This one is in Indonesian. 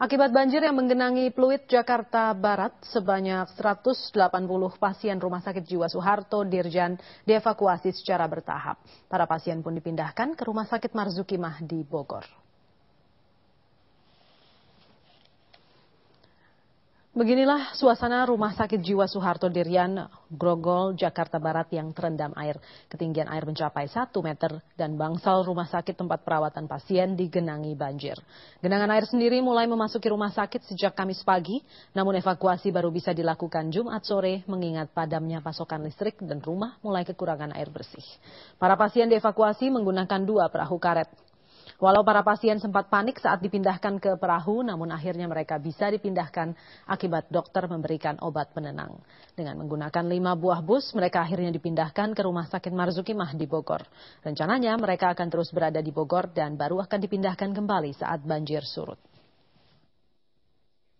Akibat banjir yang menggenangi Pluit, Jakarta Barat, sebanyak 180 pasien rumah sakit jiwa Soeharto Dirjan dievakuasi secara bertahap. Para pasien pun dipindahkan ke Rumah Sakit Marzuki Mahdi Bogor. Beginilah suasana Rumah Sakit Jiwa Soeharto Dirian, Grogol, Jakarta Barat yang terendam air. Ketinggian air mencapai 1 meter dan bangsal rumah sakit tempat perawatan pasien digenangi banjir. Genangan air sendiri mulai memasuki rumah sakit sejak Kamis pagi, namun evakuasi baru bisa dilakukan Jumat sore mengingat padamnya pasokan listrik dan rumah mulai kekurangan air bersih. Para pasien dievakuasi menggunakan dua perahu karet. Walau para pasien sempat panik saat dipindahkan ke perahu, namun akhirnya mereka bisa dipindahkan akibat dokter memberikan obat penenang. Dengan menggunakan lima buah bus, mereka akhirnya dipindahkan ke Rumah Sakit Marzuki Mah di Bogor. Rencananya mereka akan terus berada di Bogor dan baru akan dipindahkan kembali saat banjir surut.